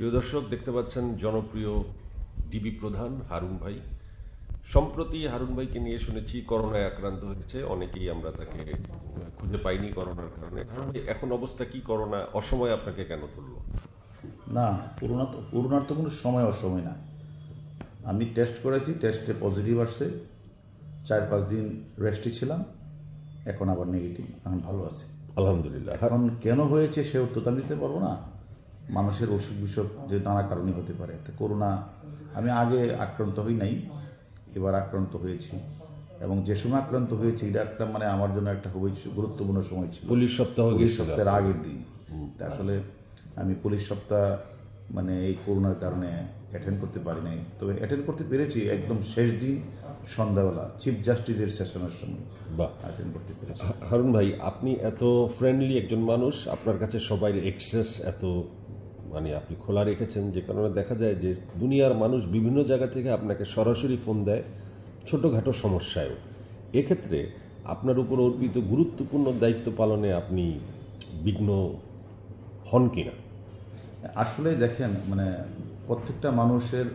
প্রিয় দর্শক দেখতে পাচ্ছেন জনপ্রিয় ডিবি প্রধান হারুন ভাই সম্প্রতি হারুন ভাইকে নিয়ে শুনেছি করোনায় আক্রান্ত হয়েছে অনেকেই আমরা তাকে খুঁজে পাইনি করোনার কারণে এখন অবস্থা কি করোনা অসময়ে আপনাকে কেন ধরল না করোনা তো করোনার তো কোনো সময় অসময় না আমি টেস্ট করেছি টেস্টে পজিটিভ আসছে চার পাঁচ দিন রেস্টে ছিলাম এখন আবার নেগেটিভ এখন ভালো আছে আলহামদুলিল্লাহ এখন কেন হয়েছে সে উত্তর আমি দিতে পারবো না মানুষের অসুখ বিসুখ যে নানা কারণে হতে পারে তো করোনা আমি আগে আক্রান্ত হই নাই এবার আক্রান্ত হয়েছি এবং যে সময় আক্রান্ত হয়েছি এটা একটা মানে আমার জন্য একটা খুবই গুরুত্বপূর্ণ সময় ছিল পুলিশ সপ্তাহ সপ্তাহের আগের দিন আসলে আমি পুলিশ সপ্তাহ মানে এই করোনার কারণে অ্যাটেন্ড করতে পারি নাই তবে অ্যাটেন্ড করতে পেরেছি একদম শেষ দিন সন্ধ্যাবেলা চিফ জাস্টিসের সেশনের সময় অ্যাটেন্ড করতে পেরেছি হারুন ভাই আপনি এত ফ্রেন্ডলি একজন মানুষ আপনার কাছে সবাই এক্সেস এত মানে আপনি খোলা রেখেছেন যে কারণে দেখা যায় যে দুনিয়ার মানুষ বিভিন্ন জায়গা থেকে আপনাকে সরাসরি ফোন দেয় ছোটোখাটো সমস্যায়ও এক্ষেত্রে আপনার উপর অর্পিত গুরুত্বপূর্ণ দায়িত্ব পালনে আপনি বিঘ্ন হন কিনা আসলে দেখেন মানে প্রত্যেকটা মানুষের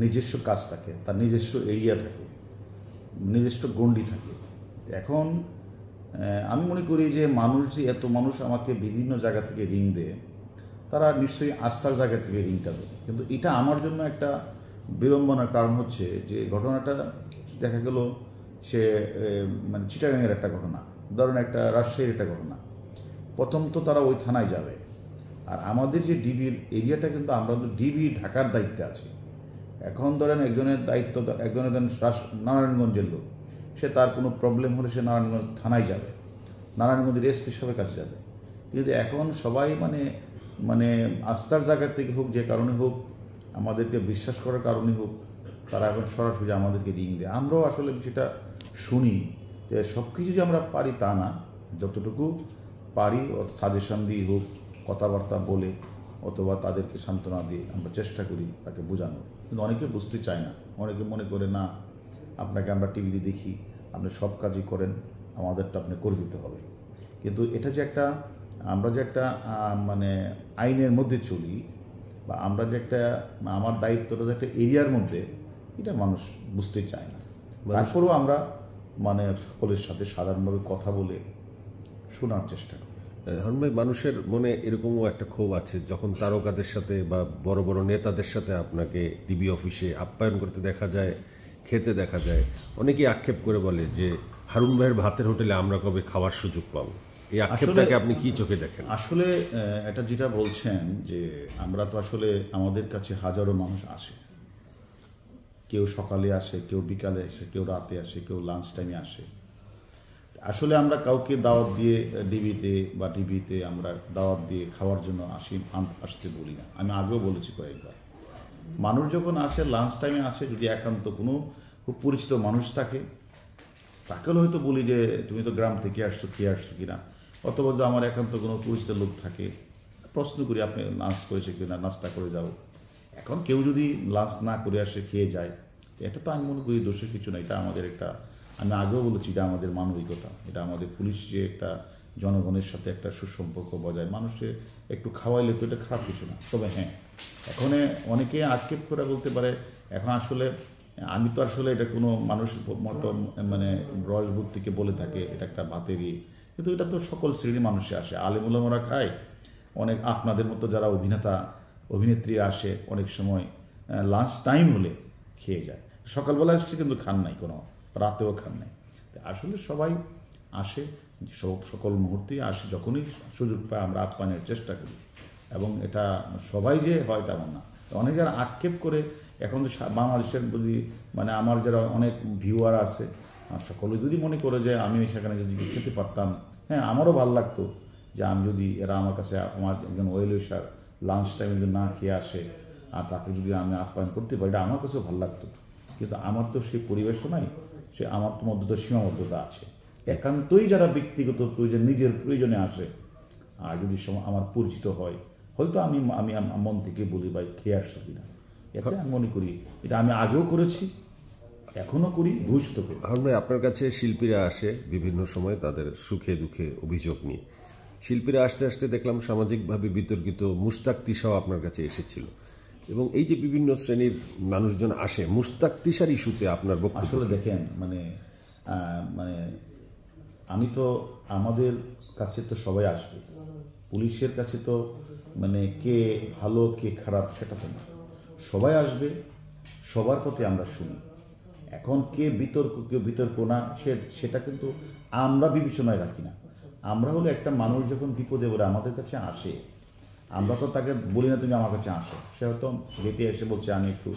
নিজস্ব কাজ থাকে তার নিজস্ব এরিয়া থাকে নিজস্ব গণ্ডি থাকে এখন আমি মনে করি যে মানুষ যে এত মানুষ আমাকে বিভিন্ন জায়গা থেকে ঋণ দেয় তারা নিশ্চয়ই আস্থার জায়গা থেকে ঋণটা দেবে কিন্তু এটা আমার জন্য একটা বিড়ম্বনার কারণ হচ্ছে যে ঘটনাটা দেখা গেল সে মানে চিটাগাঙের একটা ঘটনা ধরেন একটা রাজশাহীর একটা ঘটনা প্রথম তো তারা ওই থানায় যাবে আর আমাদের যে ডিবির এরিয়াটা কিন্তু আমরা তো ডিবি ঢাকার দায়িত্বে আছে এখন ধরেন একজনের দায়িত্ব একজনের ধরেন নারায়ণগঞ্জের লোক সে তার কোনো প্রবলেম হলে সে নারায়ণগঞ্জ থানায় যাবে নারায়ণগঞ্জের এসপি সাহেবের কাছে যাবে কিন্তু এখন সবাই মানে মানে আস্থার জায়গা থেকে হোক যে কারণে হোক আমাদেরকে বিশ্বাস করার কারণে হোক তারা এখন সরাসরি আমাদেরকে রিং দেয় আমরাও আসলে সেটা শুনি যে সব কিছু যে আমরা পারি তা না যতটুকু পারি সাজেশন দিয়ে হোক কথাবার্তা বলে অথবা তাদেরকে সান্ত্বনা দিয়ে আমরা চেষ্টা করি তাকে বোঝানোর কিন্তু অনেকে বুঝতে চায় না অনেকে মনে করে না আপনাকে আমরা টিভিতে দেখি আপনি সব কাজই করেন আমাদেরটা আপনি করে দিতে হবে কিন্তু এটা যে একটা আমরা যে একটা মানে আইনের মধ্যে চলি বা আমরা যে একটা আমার দায়িত্বটা যে একটা এরিয়ার মধ্যে এটা মানুষ বুঝতে চায় না তারপরেও আমরা মানে সকলের সাথে সাধারণভাবে কথা বলে শোনার চেষ্টা করি ভাই মানুষের মনে এরকমও একটা ক্ষোভ আছে যখন তারকাদের সাথে বা বড় বড় নেতাদের সাথে আপনাকে ডিবি অফিসে আপ্যায়ন করতে দেখা যায় খেতে দেখা যায় অনেকেই আক্ষেপ করে বলে যে হারুন ভাইয়ের ভাতের হোটেলে আমরা কবে খাওয়ার সুযোগ পাবো এই আক্ষেপটাকে আপনি কি চোখে দেখেন আসলে এটা যেটা বলছেন যে আমরা তো আসলে আমাদের কাছে হাজারো মানুষ আসে কেউ সকালে আসে কেউ বিকালে আসে কেউ রাতে আসে কেউ লাঞ্চ টাইমে আসে আসলে আমরা কাউকে দাওয়াত দিয়ে ডিবিতে বা ডিবিতে আমরা দাওয়াত দিয়ে খাওয়ার জন্য আসি আসতে বলি না আমি আগেও বলেছি কয়েকবার মানুষ যখন আসে লাঞ্চ টাইমে আসে যদি একান্ত কোনো খুব পরিচিত মানুষ থাকে তাকেও হয়তো বলি যে তুমি তো গ্রাম থেকে আসছো কে আসছো কিনা অথবা যদি আমার একান্ত কোনো পুরুষদের লোক থাকে প্রশ্ন করি আপনি নাচ করেছে কি না নাচটা করে যাও এখন কেউ যদি লাঞ্চ না করে আসে খেয়ে যায় এটা তো আমি মনে করি দোষের কিছু না এটা আমাদের একটা আমি আগেও বলেছি এটা আমাদের মানবিকতা এটা আমাদের পুলিশ যে একটা জনগণের সাথে একটা সুসম্পর্ক বজায় মানুষের একটু খাওয়াইলে তো এটা খারাপ কিছু না তবে হ্যাঁ এখন অনেকে আক্ষেপ করে বলতে পারে এখন আসলে আমি তো আসলে এটা কোনো মানুষ মতো মানে রসভূত থেকে বলে থাকে এটা একটা ভাতেরই কিন্তু এটা তো সকল শ্রেণীর মানুষে আসে আলিমুলামরা খায় অনেক আপনাদের মতো যারা অভিনেতা অভিনেত্রী আসে অনেক সময় লাঞ্চ টাইম হলে খেয়ে যায় সকালবেলা আসছে কিন্তু খান নাই কোনো রাতেও খান নাই আসলে সবাই আসে সব সকল মুহূর্তেই আসে যখনই সুযোগ পায় আমরা আপ্যায়নের চেষ্টা করি এবং এটা সবাই যে হয় তেমন না অনেক যারা আক্ষেপ করে এখন তো বাংলাদেশের যদি মানে আমার যারা অনেক ভিউয়ার আছে সকলে যদি মনে করে যে আমি সেখানে যদি খেতে পারতাম হ্যাঁ আমারও ভাল লাগতো যে আমি যদি এরা আমার কাছে আমার একজন ওয়েল উইশার লাঞ্চ টাইমে যদি না খেয়ে আসে আর তাকে যদি আমি আপ্যায়ন করতে পারি এটা আমার কাছেও ভালো লাগতো কিন্তু আমার তো সেই পরিবেশও নাই সে আমার তো মধ্যে সীমাবদ্ধতা আছে একান্তই যারা ব্যক্তিগত প্রয়োজন নিজের প্রয়োজনে আসে আর যদি আমার পরিচিত হয় হয়তো আমি আমি মন থেকে বলি ভাই খেয়ে আসছি না এখন আমি মনে করি এটা আমি আগেও করেছি এখনও করি ভবিষ্যতে করি ভাই আপনার কাছে শিল্পীরা আসে বিভিন্ন সময় তাদের সুখে দুঃখে অভিযোগ নিয়ে শিল্পীরা আসতে আসতে দেখলাম সামাজিকভাবে বিতর্কিত মুস্তাক তিশাও আপনার কাছে এসেছিল এবং এই যে বিভিন্ন শ্রেণীর মানুষজন আসে মুস্তাক তিশার ইস্যুতে আপনার বক্তব্য আসলে দেখেন মানে মানে আমি তো আমাদের কাছে তো সবাই আসবে পুলিশের কাছে তো মানে কে ভালো কে খারাপ সেটা তো না সবাই আসবে সবার কথা আমরা শুনি এখন কে বিতর্ক কেউ বিতর্ক না সে সেটা কিন্তু আমরা বিবেচনায় রাখি না আমরা হলো একটা মানুষ যখন বিপদে বলে আমাদের কাছে আসে আমরা তো তাকে বলি না তুমি আমার কাছে আসো সে হয়তো হেঁটে এসে বলছে আমি একটু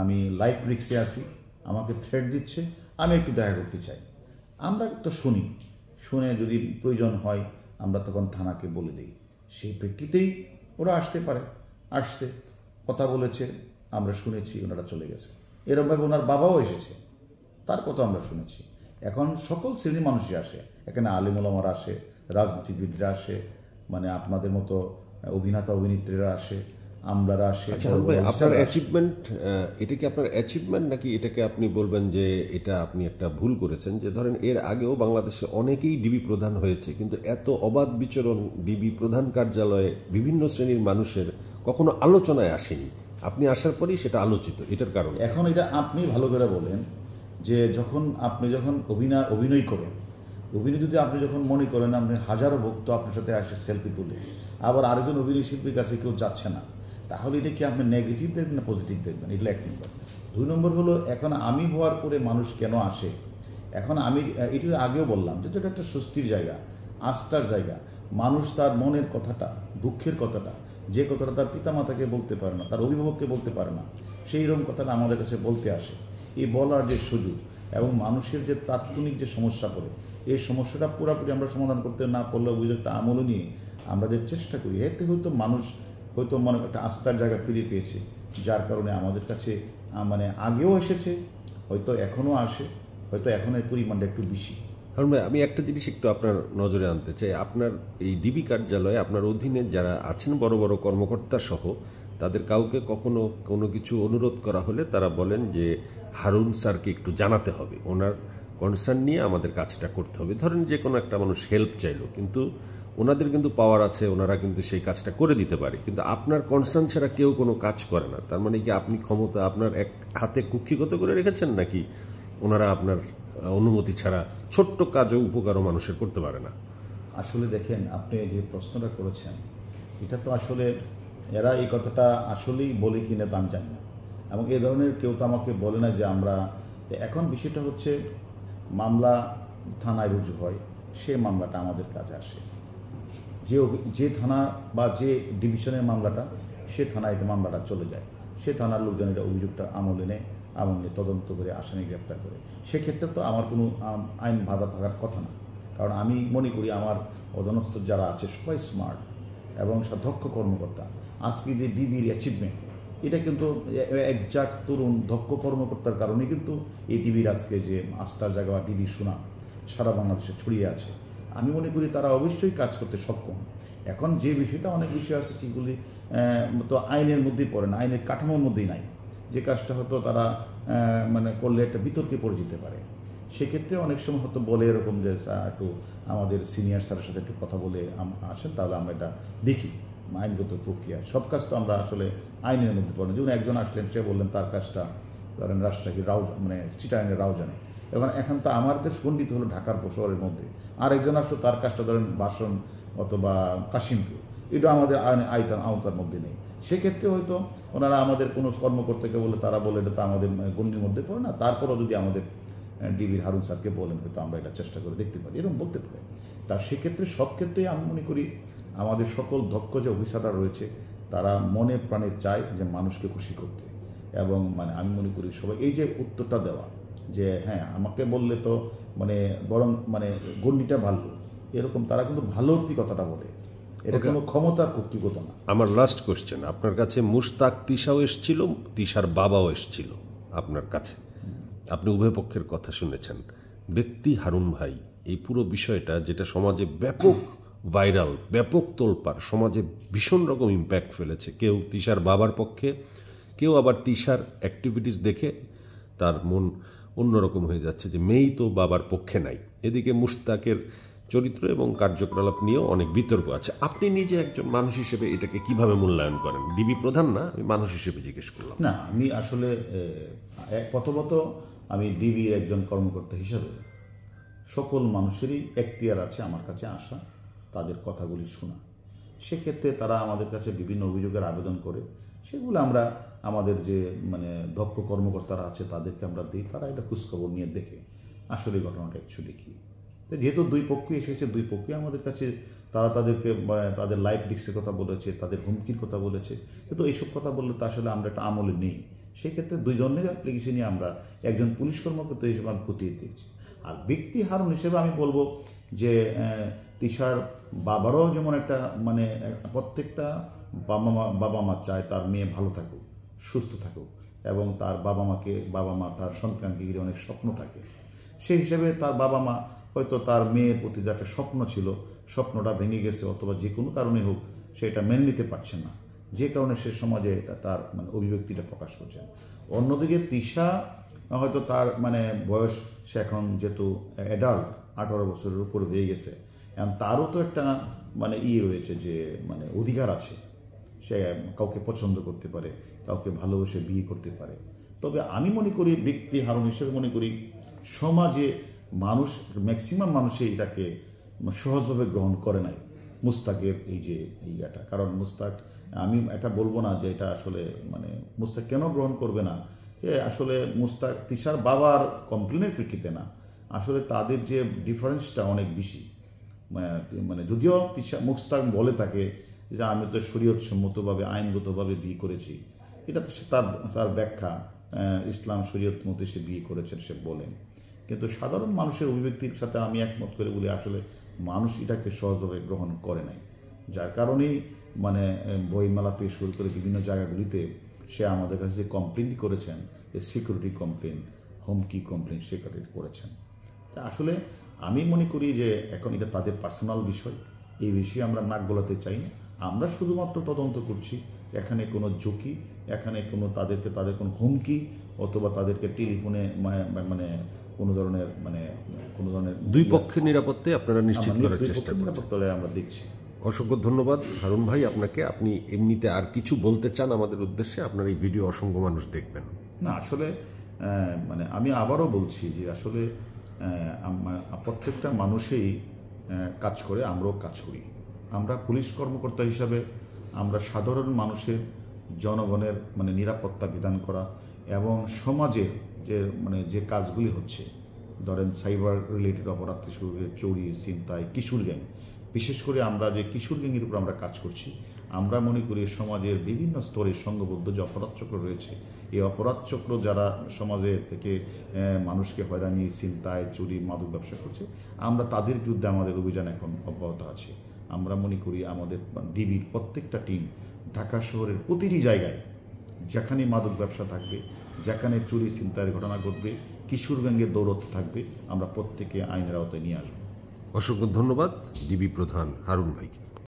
আমি লাইফ রিক্সে আসি আমাকে থ্রেট দিচ্ছে আমি একটু দেখা করতে চাই আমরা তো শুনি শুনে যদি প্রয়োজন হয় আমরা তখন থানাকে বলে দিই সেই প্রেক্ষিতেই ওরা আসতে পারে আসছে কথা বলেছে আমরা শুনেছি ওনারা চলে গেছে এরমভাবে ওনার বাবাও এসেছে তার কথা আমরা শুনেছি এখন সকল শ্রেণীর মানুষই আসে এখানে আলিমুলামারা আসে রাজনীতিবিদরা আসে মানে আপনাদের মতো অভিনেতা অভিনেত্রীরা আসে আমলারা আসে আচ্ছা, আপনার অ্যাচিভমেন্ট এটা কি আপনার অ্যাচিভমেন্ট নাকি এটাকে আপনি বলবেন যে এটা আপনি একটা ভুল করেছেন যে ধরেন এর আগেও বাংলাদেশে অনেকেই ডিবি প্রধান হয়েছে কিন্তু এত অবাধ বিচরণ ডিবি প্রধান কার্যালয়ে বিভিন্ন শ্রেণীর মানুষের কখনো আলোচনায় আসেনি আপনি আসার পরেই সেটা আলোচিত এটার কারণে এখন এটা আপনি ভালো করে বলেন যে যখন আপনি যখন অভিনয় অভিনয় করেন অভিনয় যদি আপনি যখন মনে করেন আপনি হাজারো ভক্ত আপনার সাথে আসে সেলফি তুলে আবার আরেকজন অভিনয় শিল্পীর কাছে কেউ যাচ্ছে না তাহলে এটা কি আপনি নেগেটিভ দেখবেন না পজিটিভ দেখবেন এটা এক নম্বর দুই নম্বর হলো এখন আমি হওয়ার পরে মানুষ কেন আসে এখন আমি এটি আগেও বললাম যে এটা একটা স্বস্তির জায়গা আস্থার জায়গা মানুষ তার মনের কথাটা দুঃখের কথাটা যে কথাটা তার পিতামাতাকে বলতে পারে না তার অভিভাবককে বলতে পারে না সেই রকম কথাটা আমাদের কাছে বলতে আসে এই বলার যে সুযোগ এবং মানুষের যে তাৎক্ষণিক যে সমস্যা পড়ে এই সমস্যাটা পুরোপুরি আমরা সমাধান করতে না পারলে একটা আমল নিয়ে আমরা যে চেষ্টা করি এতে হয়তো মানুষ হয়তো মনে একটা আস্থার জায়গা ফিরে পেয়েছে যার কারণে আমাদের কাছে মানে আগেও এসেছে হয়তো এখনও আসে হয়তো এখন এর পরিমাণটা একটু বেশি কারণ ভাই আমি একটা জিনিস একটু আপনার নজরে আনতে চাই আপনার এই ডিবি কার্যালয়ে আপনার অধীনে যারা আছেন বড় বড় কর্মকর্তা সহ তাদের কাউকে কখনো কোনো কিছু অনুরোধ করা হলে তারা বলেন যে হারুন স্যারকে একটু জানাতে হবে ওনার কনসার্ন নিয়ে আমাদের কাজটা করতে হবে ধরেন যে কোনো একটা মানুষ হেল্প চাইলো কিন্তু ওনাদের কিন্তু পাওয়ার আছে ওনারা কিন্তু সেই কাজটা করে দিতে পারে কিন্তু আপনার কনসার্ন ছাড়া কেউ কোনো কাজ করে না তার মানে কি আপনি ক্ষমতা আপনার এক হাতে কুক্ষিগত করে রেখেছেন নাকি ওনারা আপনার অনুমতি ছাড়া ছোট্ট কাজও উপকারও মানুষের করতে পারে না আসলে দেখেন আপনি যে প্রশ্নটা করেছেন এটা তো আসলে এরা এই কথাটা আসলেই বলে কিনা তো আমি জানি না এবং এ ধরনের কেউ তো আমাকে বলে না যে আমরা এখন বিষয়টা হচ্ছে মামলা থানায় রুজু হয় সে মামলাটা আমাদের কাছে আসে যে যে থানা বা যে ডিভিশনের মামলাটা সে থানায় মামলাটা চলে যায় সে থানার লোকজন এটা অভিযোগটা আমলে নেয় আমলে তদন্ত করে আসামি গ্রেপ্তার করে সেক্ষেত্রে তো আমার কোনো আইন বাধা থাকার কথা না কারণ আমি মনে করি আমার অধনস্থ যারা আছে সবাই স্মার্ট এবং দক্ষ কর্মকর্তা আজকে যে ডিবির অ্যাচিভমেন্ট এটা কিন্তু একজাক তরুণ দক্ষ কর্মকর্তার কারণে কিন্তু এই ডিবির আজকে যে আস্থার জায়গা বা ডিবি সুনাম সারা বাংলাদেশে ছড়িয়ে আছে আমি মনে করি তারা অবশ্যই কাজ করতে সক্ষম এখন যে বিষয়টা অনেক বিষয় আছে সেগুলি তো আইনের মধ্যেই পড়ে না আইনের কাঠামোর মধ্যেই নাই যে কাজটা হয়তো তারা মানে করলে একটা বিতর্কে পড়ে যেতে পারে সেক্ষেত্রে অনেক সময় হয়তো বলে এরকম যে একটু আমাদের সিনিয়র স্যারের সাথে একটু কথা বলে আসেন তাহলে আমরা এটা দেখি আইনগত প্রক্রিয়া সব কাজ তো আমরা আসলে আইনের মধ্যে পড়ে যেমন একজন আসলেন সে বললেন তার কাজটা ধরেন রাজশাহী রাউ মানে চিটাইনের রাউজানে এবং এখন তো আমাদের সুগন্ধিত হলো ঢাকার শহরের মধ্যে আরেকজন আসলো তার কাজটা ধরেন বাসন অথবা কাশিমপুর এটা আমাদের আইন আয়তার আওতার মধ্যে নেই সেক্ষেত্রে হয়তো ওনারা আমাদের কোনো কর্মকর্তাকে বলে তারা বলে এটা তো আমাদের গণ্ডির মধ্যে পড়ে না তারপরেও যদি আমাদের ডিবির হারুন স্যারকে বলেন হয়তো আমরা এটা চেষ্টা করে দেখতে পারি এরকম বলতে পারে তা সেক্ষেত্রে সব ক্ষেত্রেই আমি মনে করি আমাদের সকল দক্ষ যে অফিসাররা রয়েছে তারা মনে প্রাণে চায় যে মানুষকে খুশি করতে এবং মানে আমি মনে করি সবাই এই যে উত্তরটা দেওয়া যে হ্যাঁ আমাকে বললে তো মানে বরং মানে গণ্ডিটা ভালো এরকম তারা কিন্তু ভালোর কথাটা বলে এটা কোনো ক্ষমতার কর্তৃগত না আমার লাস্ট কোশ্চেন আপনার কাছে মুশতাক তিশাও এসছিল তিশার বাবাও এসছিল আপনার কাছে আপনি উভয় পক্ষের কথা শুনেছেন ব্যক্তি হারুন ভাই এই পুরো বিষয়টা যেটা সমাজে ব্যাপক ভাইরাল ব্যাপক তোলপার সমাজে ভীষণ রকম ইম্প্যাক্ট ফেলেছে কেউ তিশার বাবার পক্ষে কেউ আবার তিশার অ্যাক্টিভিটিস দেখে তার মন অন্যরকম হয়ে যাচ্ছে যে মেয়েই তো বাবার পক্ষে নাই এদিকে মুশতাকের চরিত্র এবং কার্যকলাপ নিয়েও অনেক বিতর্ক আছে আপনি নিজে একজন মানুষ হিসেবে এটাকে কিভাবে মূল্যায়ন করেন ডিবি প্রধান না আমি মানুষ হিসেবে জিজ্ঞেস করলাম না আমি আসলে প্রথমত আমি ডিবির একজন কর্মকর্তা হিসেবে সকল মানুষেরই এক্তিয়ার আছে আমার কাছে আসা তাদের কথাগুলি শোনা সেক্ষেত্রে তারা আমাদের কাছে বিভিন্ন অভিযোগের আবেদন করে সেগুলো আমরা আমাদের যে মানে দক্ষ কর্মকর্তারা আছে তাদেরকে আমরা দিই তারা এটা খোঁজখবর নিয়ে দেখে আসলে ঘটনাটা অ্যাকচুয়ালি কী যেহেতু দুই পক্ষই এসেছে দুই পক্ষই আমাদের কাছে তারা তাদেরকে মানে তাদের লাইফ রিক্সের কথা বলেছে তাদের হুমকির কথা বলেছে কিন্তু এইসব কথা বললে তো আসলে আমরা একটা আমলে নেই সেক্ষেত্রে দুইজনের অ্যাপ্লিকেশনই আমরা একজন পুলিশ কর্মকর্তা হিসেবে আমি খতিয়ে দিচ্ছি আর ব্যক্তি হারণ হিসেবে আমি বলবো যে তিশার বাবারও যেমন একটা মানে প্রত্যেকটা বাবা মা বাবা মা চায় তার মেয়ে ভালো থাকুক সুস্থ থাকুক এবং তার বাবা মাকে বাবা মা তার সন্তানকে ঘিরে অনেক স্বপ্ন থাকে সেই হিসেবে তার বাবা মা হয়তো তার মেয়ের প্রতি একটা স্বপ্ন ছিল স্বপ্নটা ভেঙে গেছে অথবা যে কোনো কারণে হোক সেটা মেনে নিতে পারছে না যে কারণে সে সমাজে তার মানে অভিব্যক্তিটা প্রকাশ করছে অন্যদিকে তিশা হয়তো তার মানে বয়স সে এখন যেহেতু অ্যাডাল্ট আঠারো বছরের উপর হয়ে গেছে এবং তারও তো একটা মানে ইয়ে রয়েছে যে মানে অধিকার আছে সে কাউকে পছন্দ করতে পারে কাউকে ভালোবেসে বিয়ে করতে পারে তবে আমি মনে করি ব্যক্তি হারণ হিসেবে মনে করি সমাজে মানুষ ম্যাক্সিমাম মানুষ এটাকে সহজভাবে গ্রহণ করে নাই মুস্তাকের এই যে ইয়াটা কারণ মুস্তাক আমি এটা বলবো না যে এটা আসলে মানে মুস্তাক কেন গ্রহণ করবে না যে আসলে মুস্তাক তিসার বাবার কমপ্লেনের প্রেক্ষিতে না আসলে তাদের যে ডিফারেন্সটা অনেক বেশি মানে, মানে যদিও তিসা মুস্তাক বলে থাকে যে আমি তো শরীয়তসম্মতভাবে আইনগতভাবে বিয়ে করেছি এটা তো তার তার ব্যাখ্যা ইসলাম শরীয়ত মতে সে বিয়ে করেছেন সে বলেন কিন্তু সাধারণ মানুষের অভিব্যক্তির সাথে আমি একমত করে বলি আসলে মানুষ এটাকে সহজভাবে গ্রহণ করে নাই যার কারণেই মানে বইমেলা থেকে শুরু করে বিভিন্ন জায়গাগুলিতে সে আমাদের কাছে যে কমপ্লেন করেছেন যে সিকিউরিটি কমপ্লেন হোমকি কমপ্লেন সে করেছেন তা আসলে আমি মনে করি যে এখন এটা তাদের পার্সোনাল বিষয় এই বিষয়ে আমরা নাক গলাতে চাই না আমরা শুধুমাত্র তদন্ত করছি এখানে কোনো ঝুঁকি এখানে কোনো তাদেরকে তাদের কোনো হুমকি অথবা তাদেরকে টেলিফোনে মানে কোনো ধরনের মানে কোনো ধরনের দুই পক্ষের নিরাপত্তে আপনারা নিশ্চিত করার চেষ্টা নিরাপত্তায় আমরা দেখছি অসংখ্য ধন্যবাদ হারুন ভাই আপনাকে আপনি এমনিতে আর কিছু বলতে চান আমাদের উদ্দেশ্যে আপনার এই ভিডিও অসংখ্য মানুষ দেখবেন না আসলে মানে আমি আবারও বলছি যে আসলে প্রত্যেকটা মানুষেই কাজ করে আমরাও কাজ করি আমরা পুলিশ কর্মকর্তা হিসাবে আমরা সাধারণ মানুষের জনগণের মানে নিরাপত্তা বিধান করা এবং সমাজের যে মানে যে কাজগুলি হচ্ছে ধরেন সাইবার রিলেটেড অপরাধ শুরু করে চুরি কিশোর গ্যাং বিশেষ করে আমরা যে কিশোর গ্যাংয়ের উপর আমরা কাজ করছি আমরা মনে করি সমাজের বিভিন্ন স্তরে সংঘবদ্ধ যে অপরাধ চক্র রয়েছে এই অপরাধ চক্র যারা সমাজে থেকে মানুষকে হয়রানি চিন্তায় চুরি মাদক ব্যবসা করছে আমরা তাদের বিরুদ্ধে আমাদের অভিযান এখন অব্যাহত আছে আমরা মনে করি আমাদের ডিবির প্রত্যেকটা টিম ঢাকা শহরের প্রতিটি জায়গায় যেখানে মাদক ব্যবসা থাকবে যেখানে চুরি চিন্তার ঘটনা ঘটবে কিশোরগঞ্জে দৌলত থাকবে আমরা প্রত্যেকে আইনের আওতায় নিয়ে আসবো অসংখ্য ধন্যবাদ ডিবি প্রধান হারুন ভাইকে